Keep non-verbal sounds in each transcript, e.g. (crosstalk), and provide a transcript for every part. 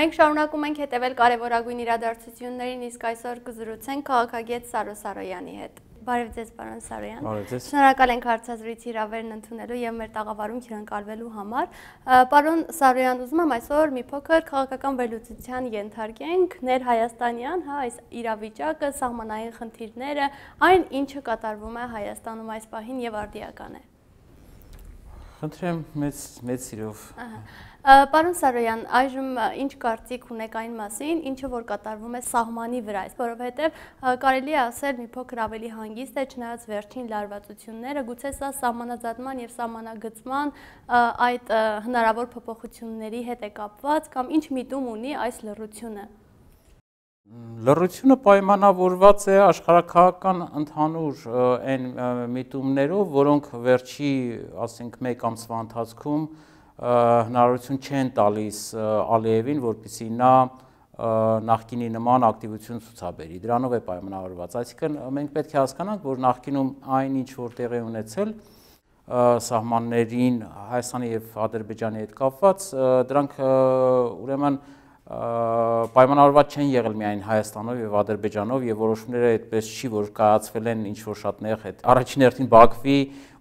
Մենք շարունակում ենք հետևել կարևորագույն իրադարձություններին, իսկ այսօր կզրուցենք քաղաքագետ Սարո Սարոյանի հետ։ Բարև ձեզ, պարոն Սարոյան։ Բարև ձեզ։ Շնորհակալ ենք հարցազրույցի հրավերն ընդունելու եւ մեր տաղավարում հյուրընկալվելու համար։ Պարոն Սարոյան, ուզում եմ այսօր մի փոքր քաղաքական վերլուծության ենթարկենք ներ Հայաստանյան, հա, այս իրավիճակը, սահմանային խնդիրները, այն ինչը կատարվում է Հայաստանում այս պահին եւ արդիական է։ Խնդրեմ մեծ մեծ սիրով։ Ահա Պարոն Սարոյան, այժմ ինչ կարծիք ունեք այն մասին, ինչը որ կատարվում է սահմանի վրա, որովհետև կարելի է ասել մի փոքր ավելի հանգիստ է չնայած վերջին լարվածությունները, գուցե սա սահմանազատման եւ սահմանագծման այդ հնարավոր փոփոխությունների հետ է կապված կամ ինչ միտում ունի այս լրությունը։ Լրությունը պայմանավորված է աշխարհակահական ընդհանուր այն միտումներով, որոնք վերջի, ասենք, 1 ամսվա ընթացքում հնարավորություն չեն տալիս Ալիևին, որպեսզի նա նախկինի նման ակտիվություն ցուցաբերի։ Դրանով է պայմանավորված։ Այսինքն մենք պետք է հասկանանք, որ նախկինում այն ինչ որ տեղի ունեցել սահմաններին Հայաստանի եւ Ադրբեջանի հետ կապված, դրանք ուրեմն ու պայմանավորված չեն եղել միայն Հայաստանով եւ Ադրբեջանով եւ որոշումները այդպես չի որ կայացվել են ինչ որ շատ նեղ հետ առաջին հերթին Բաքվի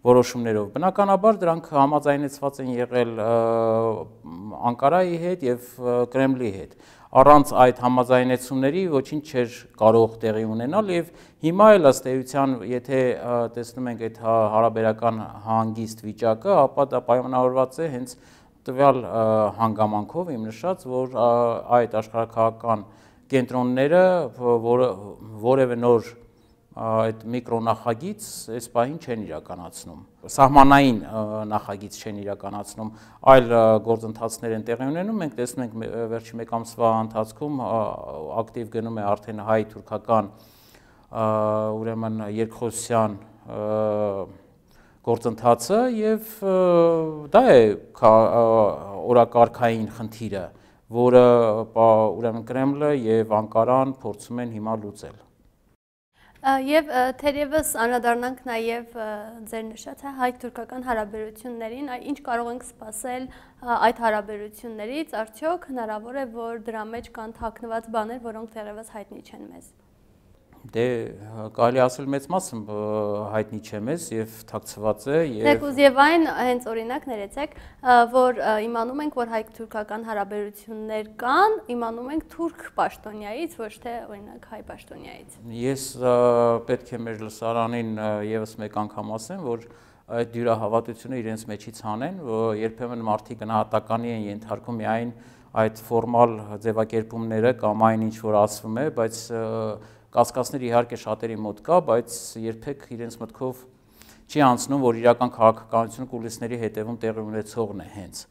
որոշումներով բնականաբար դրանք համաձայնեցված են եղել Անկարայի հետ եւ Կրեմլի հետ առանց այդ համաձայնեցումների ոչինչ չէր կարող տեղի ունենալ եւ հիմա էլ ըստ էության եթե տեսնում ենք այդ հա-, հարաբերական հանգիստ վիճակը ապա դա պայմանավորված է հենց տվյալ հանգամանքով իմ նշած, որ այդ աշխարհակահական կենտրոնները, որը որևէ նոր այդ միկրոնախագիծ այս պահին չեն իրականացնում։ Սահմանային նախագիծ չեն իրականացնում, այլ գործընթացներ են տեղի ունենում։ Մենք տեսնում ենք վերջին 1 ամսվա ընթացքում ակտիվ գնում է արդեն հայ-թուրքական ուրեմն երկխոսյան գործընթացը եւ դա է օրակարգային խնդիրը, որը ուրեմն Կրեմլը եւ Անկարան փորձում են հիմա լուծել։ Եվ թերևս անդրադառնանք նաև ձեր նշած հայ-թուրքական հարաբերություններին, ինչ կարող ենք սպասել այդ հարաբերություններից, արդյոք հնարավոր է, որ դրա մեջ կան թաքնված բաներ, որոնք թերևս հայտնի չեն մեզ։ Ա, Դե կարելի ասել մեծ մասը հայտնի չէ մեզ եւ թաքցված է եւ Նեկուզ դե, եւ այն հենց օրինակ ներեցեք, որ իմանում ենք, որ հայք-թուրքական հարաբերություններ կան, իմանում ենք թուրք պաշտոնյայից, ոչ թե օրինակ հայ պաշտոնյայից։ Ես պետք է մեր լսարանին եւս մեկ անգամ ասեմ, որ այդ դյուրահավատությունը իրենց մեջից հանեն, երբեմն մարդիկ գնահատականի են ենթարկում միայն այդ ֆորմալ ձևակերպումները կամ այն ինչ որ ասվում է, բայց և, կասկածներ իհարկե շատերի մոտ կա, բայց երբեք իրենց մտքով չի անցնում, որ իրական քաղաքականությունը կուլիսների հետևում տեղի ունեցողն է հենց։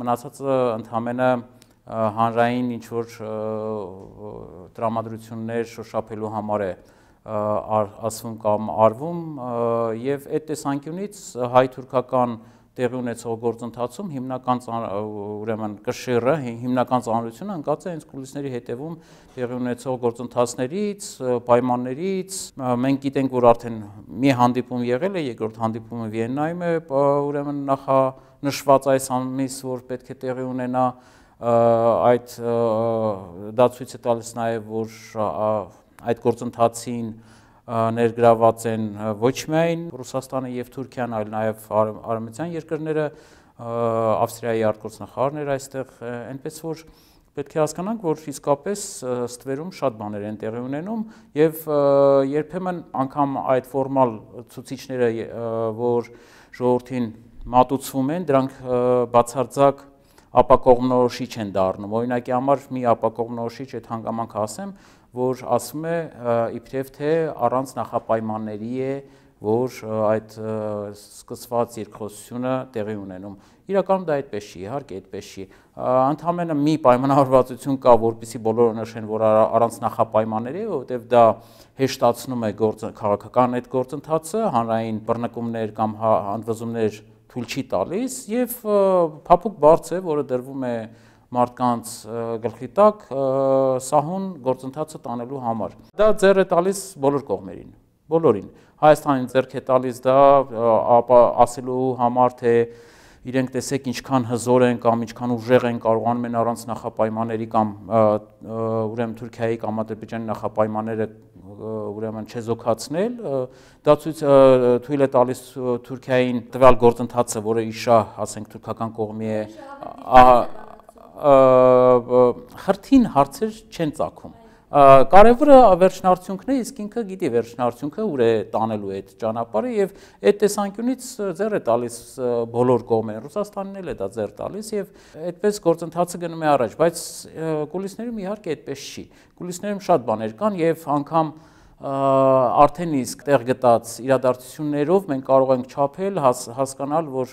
Մնացածը ընդհանրը հանրային ինչ որ տրամադրություններ շոշափելու համար է ասվում կամ արվում եւ այդ տեսանկյունից հայ-թուրքական տեղի ունեցող գործընթացում հիմնական ուրեմն կշիռը հիմնական ծանրությունը ընկած է հենց կուլիսների հետևում տեղի ունեցող գործընթացներից, պայմաններից։ Մենք գիտենք, որ արդեն մի հանդիպում եղել է, երկրորդ հանդիպումը Վիեննայում է, ուրեմն նախա նշված այս ամիս, որ պետք է տեղի ունենա այդ դա ցույց է տալիս նաև, որ այդ գործընթացին ներգրաված են ոչ միայն Ռուսաստանը եւ Թուրքիան, այլ նաեւ արևմտյան երկրները, Ավստրիայի արտգործնախարարն էր այստեղ, այնպես որ պետք է հասկանանք, որ իսկապես ստվերում շատ բաներ են տեղի ունենում եւ երբեմն անգամ այդ ֆորմալ ցուցիչները, որ ժողովրդին մատուցվում են, դրանք բացարձակ ապակողմնորոշիչ են դառնում։ Օրինակի համար մի ապակողմնորոշիչ այդ հանգամանքը ասեմ, որ ասում է իբրև թե առանց նախապայմանների է որ այդ սկսված երկխոսությունը տեղի ունենում։ Իրականում դա այդպես չի, իհարկե այդպես չի։ Անթամենը մի պայմանավորվածություն կա, որpիսի բոլորը նշեն, որ առանց նախապայմանների, որովհետև դա հեշտացնում է գործ քաղաքական այդ գործընթացը, հանրային բռնկումներ կամ հա, հանդվզումներ թույլ չի տալիս եւ փափուկ բարձ է, որը դրվում է մարդկանց գլխի տակ սահուն գործընթացը տանելու համար։ Դա ձեռ է տալիս բոլոր կողմերին, բոլորին։ Հայաստանին ձեռք է տալիս դա ապա ասելու համար, թե իրենք տեսեք ինչքան հզոր են կամ ինչքան ուժեղ են կարողանում են առանց նախապայմանների կամ ուրեմն Թուրքիայի կամ Ադրբեջանի նախապայմանները ուրեմն չեզոքացնել դա ցույց թույլ է տալիս Թուրքիային տվյալ գործընթացը, որը իշա, ասենք, թուրքական կողմի է հրթին հարցեր չեն ծագում։ Կարևորը վերջնարդյունքն է, իսկ ինքը գիտի վերջնարդյունքը ուր է տանելու այդ ճանապարհը եւ այդ տեսանկյունից ձեռ է տալիս բոլոր կողմերը։ Ռուսաստանն էլ է դա ձեռ տալիս եւ այդպես գործընթացը գնում է առաջ, բայց կուլիսներում իհարկե այդպես չի։ Կուլիսներում շատ բաներ կան եւ անգամ արդեն իսկ տեղ գտած իրադարձություններով մենք կարող ենք չափել, հասկանալ, որ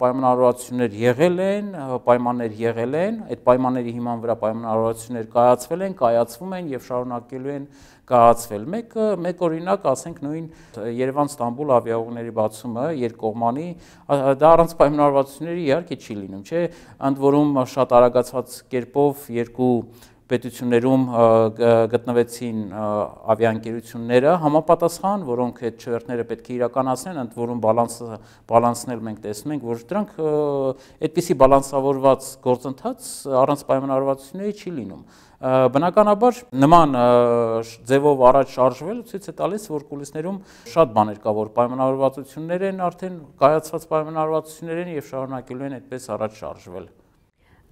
պայմանավորվածություններ եղել են, պայմաններ եղել են, այդ պայմանների հիման վրա պայմանավորվածություններ կայացվել են, կայացվում են եւ շարունակելու են կայացվել։ Մեկը մեկ օրինակ, ասենք նույն Երևան-Ստամբուլ ավիաուղիների բացումը երկկողմանի դա առանց պայմանավորվածությունների իհարկե չի լինում, չէ՞։ Ընդ որում շատ արագացված կերպով երկու պետություններում գտնվեցին ավիաընկերությունները համապատասխան, որոնք այդ չվերթները պետք է իրականացնեն, ընդ որում բալանսը բալանսն էլ մենք տեսնում ենք, որ դրանք այդպիսի բալանսավորված գործընթաց առանց պայմանավորվածությունների չի լինում։ Բնականաբար նման ձևով առաջ շարժվել ցույց է տալիս, որ կուլիսներում շատ բաներ կա, որ պայմանավորվածություններ են արդեն կայացված պայմանավորվածություններ են եւ շարունակելու են այդպես առաջ շարժվել։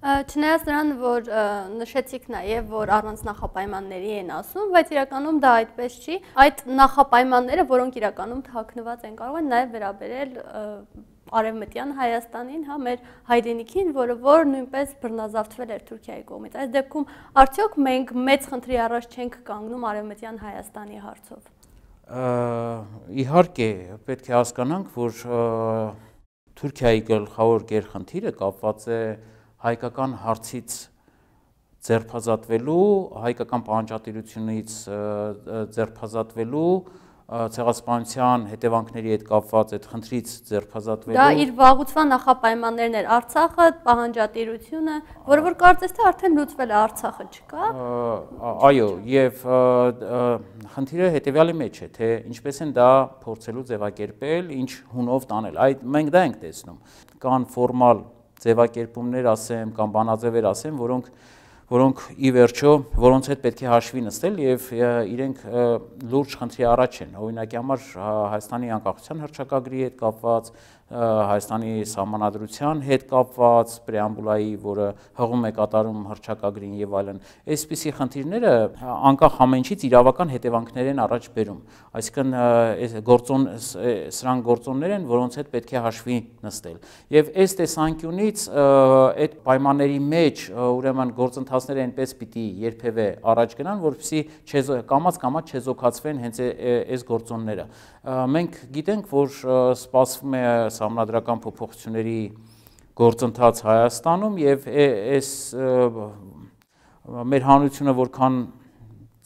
Չնայած նրան, որ նշեցիք նաև, որ առանց նախապայմանների են ասում, բայց իրականում դա այդպես չի։ Այդ նախապայմանները, որոնք իրականում թաքնված են, կարող են նաև վերաբերել արևմտյան Հայաստանին, հա, մեր հայրենիքին, որը որ նույնպես բռնազավթվել էր Թուրքիայի կողմից։ Այս դեպքում արդյոք մենք մեծ խնդրի առաջ չենք կանգնում արևմտյան Հայաստանի հարցով։ Իհարկե, պետք է հասկանանք, որ Թուրքիայի գլխավոր գերխնդիրը կապված է գեր հայկական հարցից ձերբազատվելու, հայկական պահանջատիրությունից ձերբազատվելու ցեղասպանության հետևանքների հետ կապված այդ խնդրից ձերբազատվելու Դա իր վաղուցվան նախապայմաններն էր Արցախը, պահանջատիրությունը, որը որ կարծես թե արդեն լուծվել է Արցախը, չկա։ Այո, եւ խնդիրը հետեւյալի մեջ է, թե ինչպես են դա փորձելու ձևակերպել, ինչ հունով տանել։ Այդ մենք դա ենք տեսնում։ Կան ֆորմալ ձևակերպումներ ասեմ կամ բանաձևեր ասեմ, որոնք որոնք ի վերջո որոնց հետ պետք է հաշվի նստել եւ իրենք լուրջ խնդրի առաջ են։ Օրինակի համար Հայաստանի անկախության հռչակագրի հետ կապված, Հայաստանի համանadrության հետ կապված պրեամբուլայի, որը հղում է կատարում հրճակագրին եւ այլն, այսպիսի խնդիրները անկախ ամենից իրավական հետևանքներ են առաջ բերում։ Այսինքն այս գործոն սրանք գործոններ են, որոնց հետ պետք է հաշվի նստել։ Եվ այս տեսանկյունից այդ պայմանների մեջ ուրեմն գործընթացները այնպես պիտի երբևէ առաջ գնան, որովհետեւ չեզ կամած կամած չեզոքացվեն հենց այս գործոնները։ Մենք գիտենք, որ սպասվում է այս համանդրական փոփոխությունների գործընթաց Հայաստանում եւ այս մեր հանությունը որքան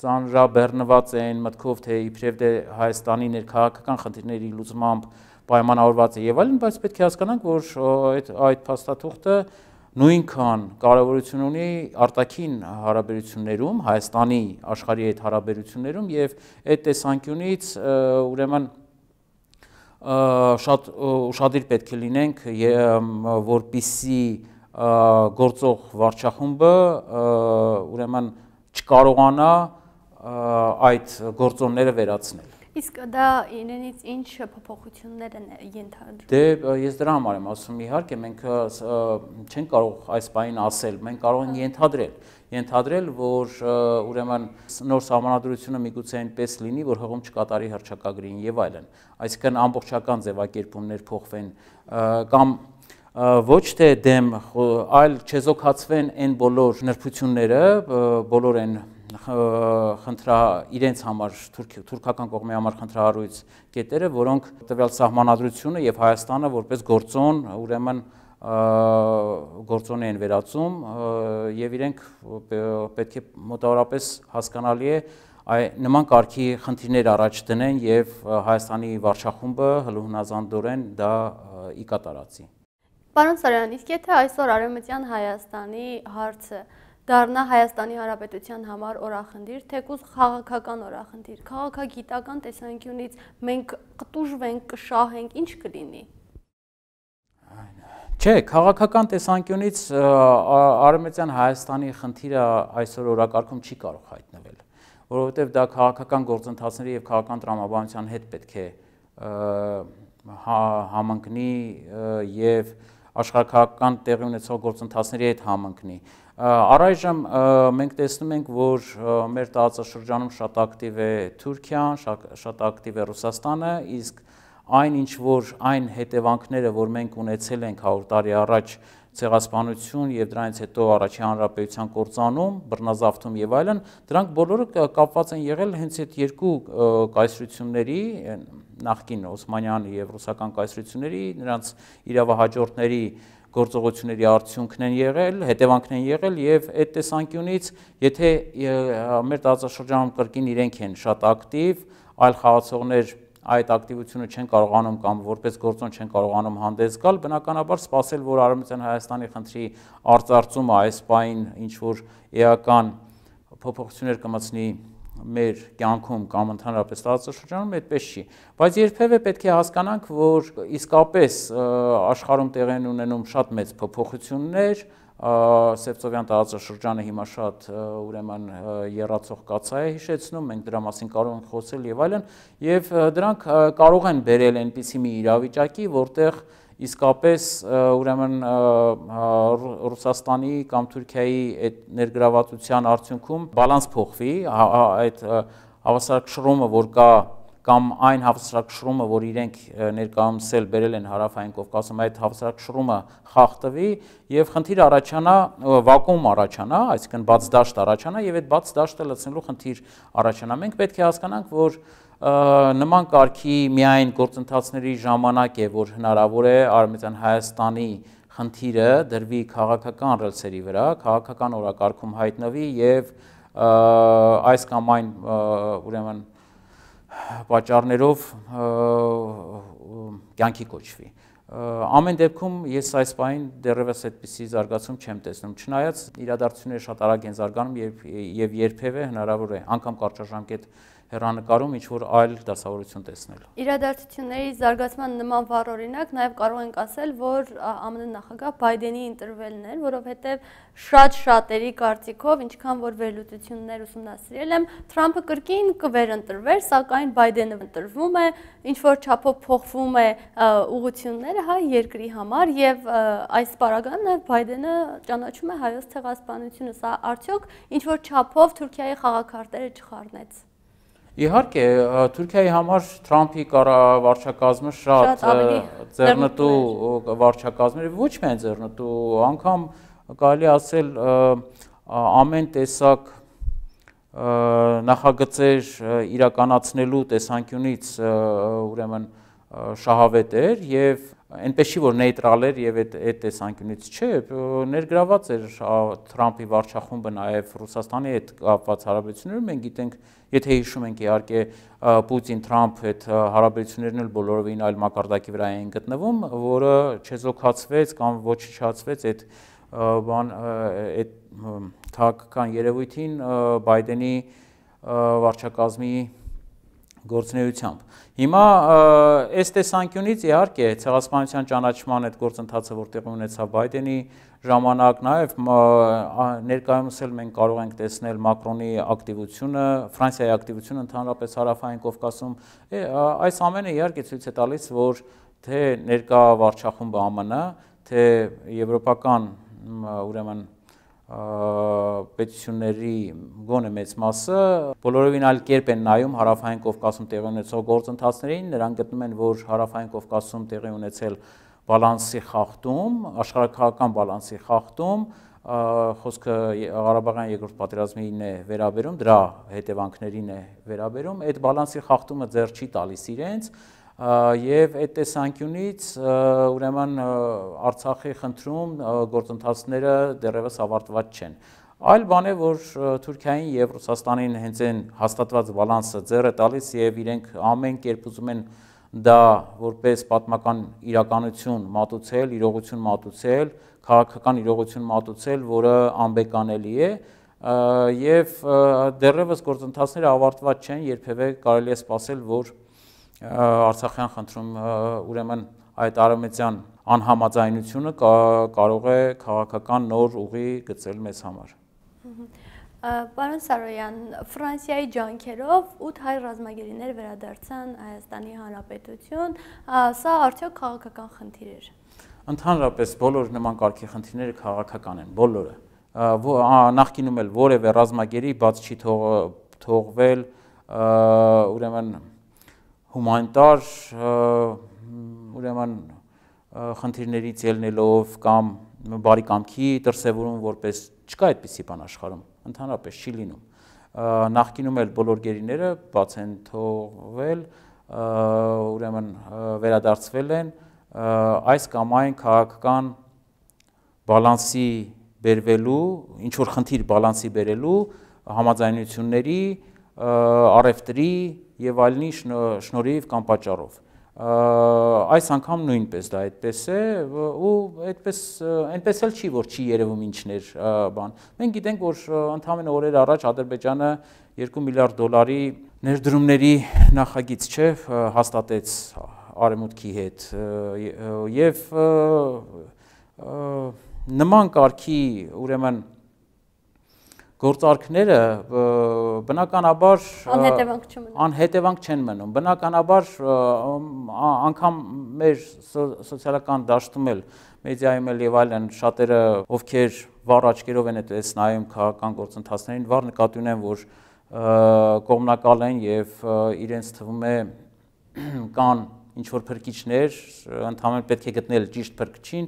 ծանրաբեռնված են մտքով թե իբրև դե Հայաստանի ներքաղաքական խնդիրների լուծմամբ պայմանավորված է եւ այլն, բայց պետք է հասկանանք, որ այդ այդ փաստաթուղթը նույնքան կարևորություն ունի արտաքին հարաբերություններում, Հայաստանի աշխարհի հետ հարաբերություններում եւ այդ տեսանկյունից ուրեմն շատ ուշադիր պետք է լինենք, որպիսի գործող վարչախումբը ուրեմն չկարողանա այդ գործոնները վերացնել։ Իսկ դա իրենից ինչ փոփոխություններ են ենթադրում։ Դե ես դրա համար եմ ասում, իհարկե մենք չենք կարող այս բանին ասել, մենք կարող ենք ենթադրել, ենթադրել, որ ուրեմն նոր համանadrությունը միգուցե այնպես լինի, որ հողում չկատարի հրճակագրին եւ այլն։ Այսինքն ամբողջական ձևակերպումներ փոխվեն կամ ոչ թե դեմ, այլ չեզոքացվեն այն բոլոր նրբությունները, բոլոր այն խնդրա իրենց համար թուրքական կողմի համար խնդրահարույց կետերը, որոնք տվյալ սահմանադրությունը եւ Հայաստանը որպես գործոն ուրեմն գործոնի են վերածում եւ իրենք պետք է մոտավորապես հասկանալի է այ նման կարգի խնդիրներ առաջ դնեն եւ Հայաստանի վարչախումբը հնազանդորեն դա ի կատարացի։ Պարոն Սարյան, իսկ եթե այսօր Արևմտյան Հայաստանի հարցը դառնա Հայաստանի Հանրապետության համար օրախնդիր, թեկուզ քաղաքական օրախնդիր, քաղաքագիտական տեսանկյունից մենք կտուժվենք, կշահենք, ինչ կլինի։ կլ Չէ, քաղաքական տեսանկյունից Արևմտյան Հայաստանի խնդիրը այսօր օրակարգում չի կարող հայտնվել, որովհետև դա քաղաքական գործընթացների եւ քաղաքական տրամաբանության հետ պետք է հա, համընկնի եւ աշխարհակական տեղի ունեցող գործընթացների հետ համընկնի։ Առայժմ մենք տեսնում ենք, որ մեր տարածաշրջանում շատ ակտիվ է Թուրքիան, շատ ակտիվ է Ռուսաստանը, իսկ այն ինչ որ այն հետևանքները, որ մենք ունեցել ենք 100 տարի առաջ ցեղասպանություն եւ դրանից հետո առաջին հանրապետության կորցանում, բռնազավթում եւ այլն, դրանք բոլորը կապված են եղել հենց այդ երկու կայսրությունների, նախկին Օսմանյան եւ ռուսական կայսրությունների, նրանց իրավահաջորդների գործողությունների արդյունքն են եղել, հետևանքն են եղել եւ այդ տեսանկյունից, եթե մեր տարածաշրջանում կրկին իրենք են շատ ակտիվ, այլ խաղացողներ այդ ակտիվությունը չեն կարողանում կամ որպես գործոն չեն կարողանում հանդես գալ, բնականաբար սпасել, որ Արևմտյան Հայաստանի խնդրի արծարծումը այս պայն ինչ որ էական փոփոխություններ կմցնի մեր կյանքում կամ ընդհանրապես տարածաշրջանում այդպես չի։ Բայց երբևէ պետք է հասկանանք, որ իսկապես աշխարհում տեղի են ունենում շատ մեծ փոփոխություններ, Սևծովյան տարածաշրջանը հիմա շատ ուրեմն երացող կացա է հիշեցնում, մենք դրա մասին կարող ենք խոսել եւ այլն, եւ դրանք կարող են բերել այնպիսի մի իրավիճակի, որտեղ իսկապես ուրեմն Ռուսաստանի կամ Թուրքիայի այդ ներգրավվածության արդյունքում բալանս փոխվի, այդ հավասարակշռումը, որ կա կամ այն հավասարակշռումը, որ իրենք ներկայումս էլ բերել են հարավային Կովկասում, այդ հավասարակշռումը խախտվի եւ խնդիր առաջանա վակուում առաջանա, այսինքն բաց դաշտ առաջանա եւ այդ բաց դաշտը լցնելու խնդիր առաջանա։ Մենք պետք է հասկանանք, որ նման կարգի միայն գործընթացների ժամանակ է, որ հնարավոր է Արմենիան Հայաստանի խնդիրը դրվի քաղաքական ռելսերի վրա, քաղաքական օրակարգում հայտնվի եւ այս կամ այն ուրեմն պատճառներով կյանքի կոչվի։ Ամեն դեպքում ես այս պահին դեռևս այդպիսի զարգացում չեմ տեսնում։ Չնայած իրադարձությունները շատ արագ են զարգանում եւ եւ երբևէ հնարավոր է անգամ կարճաժամկետ հերանեկարում ինչ որ այլ դասավորություն տեսնել։ Իրադարձությունների զարգացման նման վառ օրինակ նաև կարող ենք ասել, որ ԱՄՆ նախագահ Բայդենի ինտերվելն էր, որովհետև շատ շատերի կարծիքով, ինչքան որ վերլուծություններ ուսումնասիրել եմ, Թրամփը կրկին կվերընտրվեր, սակայն Բայդենը ընտրվում է, ինչ որ չափով փոխվում է ուղությունները հայ երկրի համար եւ այս պարագան նաև Բայդենը ճանաչում է հայոց ցեղասպանությունը, սա արդյոք ինչ որ չափով Թուրքիայի խաղակարտերը չխառնեց։ Իհարկե, Թուրքիայի համար Թրամփի վարչակազմը շատ ձեռնտու վարչակազմն է, ոչ միայն ձեռնտու, անգամ կարելի ասել ամեն տեսակ նախագծեր իրականացնելու տեսանկյունից ուրեմն շահավետ էր եւ այնպես չի որ նեյտրալ էր եւ այդ այդ տեսանկյունից չէ ներգրաված էր Թրամփի վարչախումբը նաեւ Ռուսաստանի հետ կապված հարաբերություններում մենք գիտենք եթե հիշում ենք իհարկե Պուտին Թրամփ այդ հարաբերություններն էլ բոլորովին այլ մակարդակի վրա էին գտնվում որը չեզոքացվեց կամ ոչնչացվեց այդ բան այդ քաղաքական երևույթին Բայդենի վարչակազմի գործնեությամբ։ Հիմա այս տեսանկյունից իհարկե ցեղասպանության ճանաչման այդ գործընթացը որտեղ ունեցավ Բայդենի ժամանակ, նաև ներկայումս էլ մենք կարող ենք տեսնել Մակրոնի ակտիվությունը, Ֆրանսիայի ակտիվությունը ընդհանրապես հարավային Կովկասում։ Այս ամենը իհարկե ցույց է տալիս, որ թե ներկա վարչախումբը ԱՄՆ, թե եվրոպական ուրեմն պետությունների գոնե մեծ մասը բոլորովին այլ կերպ են նայում հարավային Կովկասում տեղի ունեցող գործընթացներին, նրանք գտնում են, որ հարավային Կովկասում տեղի ունեցել բալանսի խախտում, աշխարհակահական բալանսի խախտում, խոսքը Ղարաբաղյան երկրորդ պատերազմին է վերաբերում, դրա հետևանքներին է վերաբերում, այդ բալանսի խախտումը ձեռ չի տալիս իրենց, եւ այդ տեսանկյունից ուրեմն Արցախի խնդրում գործընթացները դեռևս ավարտված չեն։ Այլ բան է, որ Թուրքիային եւ Ռուսաստանին հենց այն հաստատված բալանսը ձեռը տալիս եւ իրենք ամեն կերպ ուզում են դա որպես պատմական իրականություն մատուցել, իրողություն մատուցել, քաղաքական իրողություն մատուցել, որը անբեկանելի է եւ դեռևս գործընթացները ավարտված չեն, երբեւե կարելի է սպասել, որ և, Արցախյան խնդրում ուրեմն այդ արևմտյան անհամաձայնությունը կարող է քաղաքական նոր ուղի գծել մեզ համար։ Պարոն Սարոյան, Ֆրանսիայի ջանքերով 8 հայ ռազմագերիներ վերադարձան Հայաստանի Հանրապետություն, սա արդյոք քաղաքական խնդիր էր։ Ընդհանրապես բոլոր նման կարգի խնդիրները քաղաքական են, բոլորը։ Նախկինում էլ որևէ ռազմագերի բաց չի թող, թողվել, ուրեմն հումանիտար ուրեմն խնդիրներից ելնելով կամ բարի կամքի դրսևորում որպես չկա այդպիսի բան աշխարհում ընդհանրապես չի լինում նախկինում էլ բոլոր գերիները բաց են թողվել ուրեմն վերադարձվել են այս կամ այն քաղաքական բալանսի բերվելու ինչ որ խնդիր բալանսի բերելու համաձայնությունների առևտրի եւ այլնի շնորհիվ կամ պատճառով այս անգամ նույնպես դա այդպես է ու այդպես այնպես էլ չի որ չի երևում ինչներ բան մենք գիտենք որ ընդհանրապես օրեր առաջ Ադրբեջանը 2 միլիարդ դոլարի ներդրումների նախագիծ չէ հաստատեց արևմուտքի հետ եւ նման կարգի ուրեմն գործարքները բնականաբար անհետևանք չմնում անհետևանք չեն մնում բնականաբար անգամ մեր սոցիալական դաշտում էլ մեդիայում էլ եւ այլն շատերը ովքեր վառ աչքերով են դες նայում քաղաքական գործընթացներին վառ նկատի ունեն որ կողմնակալ են եւ իրենց թվում է (clears throat) կան ինչ որ փրկիչներ, ընդհանրապես պետք է գտնել ճիշտ փրկչին,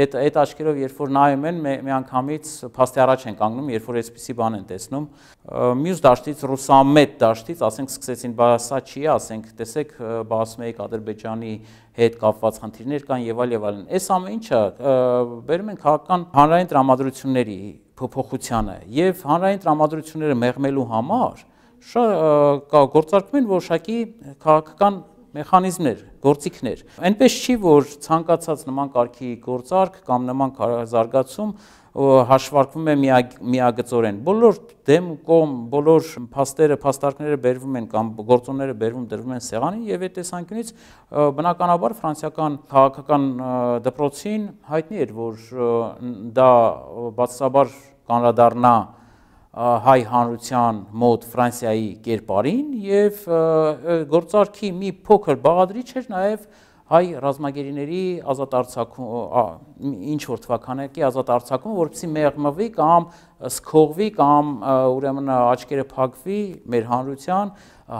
այդ այդ աչքերով երբ որ նայում են միանգամից փաստի առաջ են կանգնում, երբ որ այսպիսի բան են տեսնում, մյուս դաշտից ռուսամետ դաշտից ասենք սկսեցին բասա չի, ասենք տեսեք բասում եք Ադրբեջանի հետ կապված խնդիրներ կան եւ այլ եւ այլն։ Այս ամեն ինչը վերում են քաղաքական հանրային տրամադրությունների փոփոխությանը եւ հանրային տրամադրությունները մեղմելու համար շա գործարկում են, որ շակի քաղաքական մեխանիզմներ, գործիքներ։ Այնպես չի, որ ցանկացած նման կարգի գործարք կամ նման զարգացում հաշվարկվում է միագծորեն։ Բոլոր դեմ կողմ, բոլոր փաստերը, փաստարկները բերվում են կամ գործոնները բերվում դրվում են սեղանին եւ այդ տեսանկյունից բնականաբար ֆրանսիական քաղաքական դպրոցին հայտնի էր, որ դա բացասաբար կանրադառնա հայ հանրության մոտ Ֆրանսիայի կերպարին եւ գործարքի մի փոքր բաղադրիչ էր նաեւ հայ ռազմագերիների ազատ արձակում ինչ որ թվականակի ազատ արձակում, որովհետեւ մեղմվի կամ սքողվի կամ ուրեմն աչքերը փակվի մեր հանրության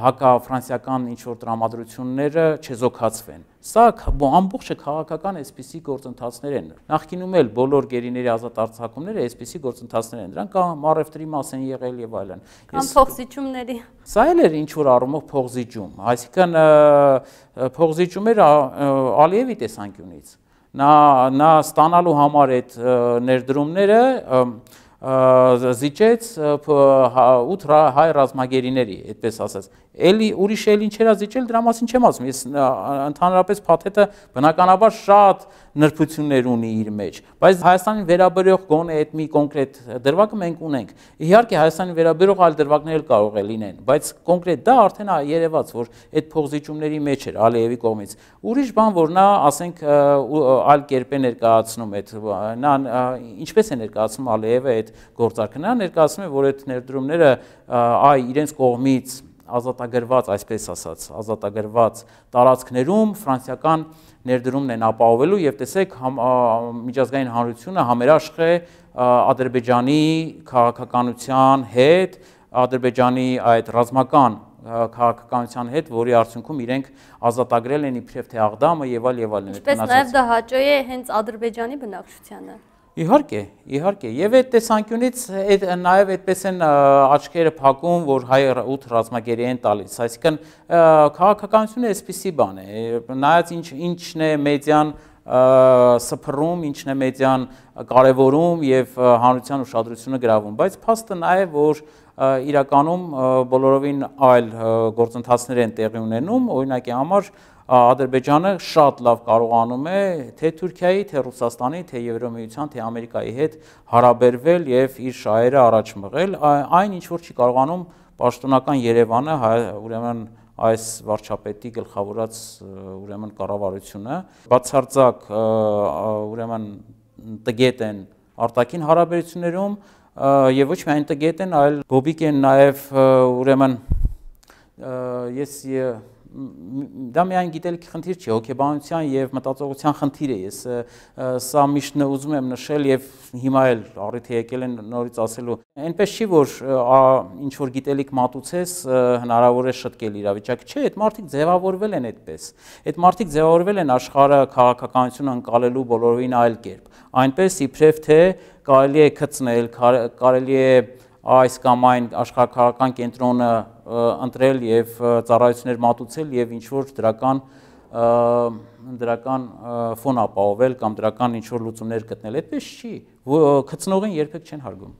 հակա ֆրանսիական ինչ որ դրամատրությունները չեզոքացվեն։ Սա ամբողջը քաղաքական այսպիսի գործընթացներ են։ Նախկինում էլ բոլոր գերիների ազատ արձակումները այսպիսի գործընթացներ են։ Դրանք կամ առևտրի մաս են եղել եւ այլն։ Կամ փողզիջումների։ Սա էլ էր ինչ որ առումով փողզիջում, այսինքն փողզիջումեր Ալիևի տեսանկյունից։ Նա նա ստանալու համար այդ ներդրումները զիջեց հա, ութ հա, հայ ռազմագերիների, այդպես ասած։ Էլի ուրիշ էլ ինչեր է զիջել, դրա մասին չեմ ասում։ Ես ընդհանրապես փաթեթը բնականաբար շատ նրբություններ ունի իր մեջ, բայց Հայաստանին վերաբերող գոնե այդ մի կոնկրետ դրվագը մենք ունենք։ Իհարկե Հայաստանին վերաբերող այլ դրվագներ էլ կարող է լինեն, բայց կոնկրետ դա արդեն երևաց, որ այդ փողզիջումների մեջ էր Ալիևի կողմից։ Ուրիշ բան, որ նա, ասենք, այլ կերպ է ներկայացնում այդ նա ինչպես է ներկայացնում Ալիևը այդ այդ գործարքն է, ներկայացնում է, որ այդ ներդրումները այ իրենց կողմից ազատագրված, այսպես ասած, ազատագրված տարածքներում ֆրանսիական ներդրումն են ապահովելու եւ տեսեք համ, միջազգային հանրությունը համերաշխ է Ադրբեջանի քաղաքականության հետ, Ադրբեջանի այդ ռազմական քաղաքականության հետ, որի արդյունքում իրենք ազատագրել են իբրև թե Աղդամը եւ այլ եւ այլն։ Ինչպես նաեւ դա հաճոյ է հենց Ադրբեջանի բնակչությանը։ Իհարկե, իհարկե։ Եվ այդ տեսանկյունից այդ նաև այդպես են աչքերը փակում, որ հայ 8 ռազմագերի են տալիս։ Այսինքն քաղաքականությունը էսպիսի բան է։ Նայած ինչ ինչն է մեդիան սփռում, ինչն է մեդիան կարևորում եւ հանրության ուշադրությունը գրավում, բայց փաստը նաև որ իրականում բոլորովին այլ գործընթացներ են տեղի ունենում, օրինակի համար Ադրբեջանը շատ լավ կարողանում է թե Թուրքիայի, թե Ռուսաստանի, թե Եվրոմիության, թե Ամերիկայի հետ հարաբերվել եւ իր շահերը առաջ մղել, այն ինչ որ չի կարողանում պաշտոնական Երևանը, հա, ուրեմն այս վարչապետի գլխավորած ուրեմն կառավարությունը բացարձակ ուրեմն տգետ են արտաքին հարաբերություններում եւ ոչ միայն տգետ են, այլ գոբիկ են նաեւ ուրեմն ես դա միայն գիտելիքի խնդիր չի, հոգեբանության եւ մտածողության խնդիր է։ Ես սա միշտ ուզում եմ նշել եւ հիմա էլ առիթ է եկել են նորից ասելու։ Այնպես չի, որ ինչ որ գիտելիք մատուցես, հնարավոր է շտկել իրավիճակը։ Չէ, այդ մարդիկ ձևավորվել են այդպես։ Այդ մարդիկ ձևավորվել են աշխարհը քաղաքականությունը անցալելու բոլորովին այլ կերպ։ Այնպես իբրև թե կարելի է կծնել, կարելի է այս կամ այն աշխարհակական կենտրոնը ընտրել եւ ծառայություններ մատուցել եւ ինչ որ դրական դրական ֆոն ապահովել կամ դրական ինչ որ լուծումներ գտնել։ Այդպես չի։ Գծնողին երբեք չեն հարգում։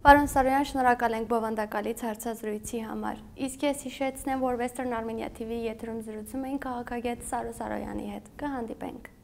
Պարոն Սարոյան, շնորհակալ ենք բովանդակալից հարցազրույցի համար։ Իսկ ես հիշեցնեմ, որ Western Armenia TV եթերում զրուցում էին քաղաքագետ Սարո Սարոյանի հետ։ Կհանդիպենք։